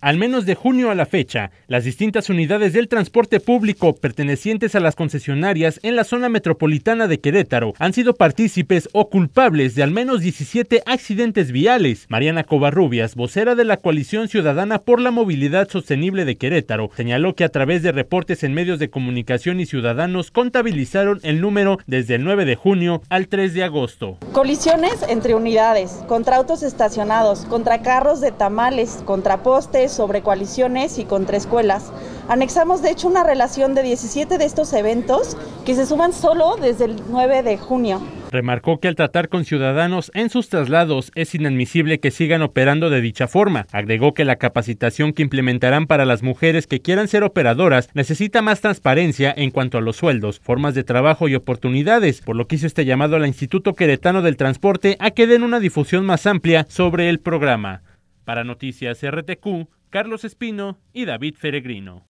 Al menos de junio a la fecha, las distintas unidades del transporte público pertenecientes a las concesionarias en la zona metropolitana de Querétaro han sido partícipes o culpables de al menos 17 accidentes viales. Mariana Covarrubias, vocera de la Coalición Ciudadana por la Movilidad Sostenible de Querétaro, señaló que a través de reportes en medios de comunicación y ciudadanos contabilizaron el número desde el 9 de junio al 3 de agosto. Colisiones entre unidades, contra autos estacionados, contra carros de tamales, contra postes sobre coaliciones y contra escuelas. Anexamos de hecho una relación de 17 de estos eventos que se suman solo desde el 9 de junio. Remarcó que al tratar con ciudadanos en sus traslados es inadmisible que sigan operando de dicha forma. Agregó que la capacitación que implementarán para las mujeres que quieran ser operadoras necesita más transparencia en cuanto a los sueldos, formas de trabajo y oportunidades, por lo que hizo este llamado al Instituto Queretano del Transporte a que den una difusión más amplia sobre el programa. Para Noticias RTQ, Carlos Espino y David Feregrino.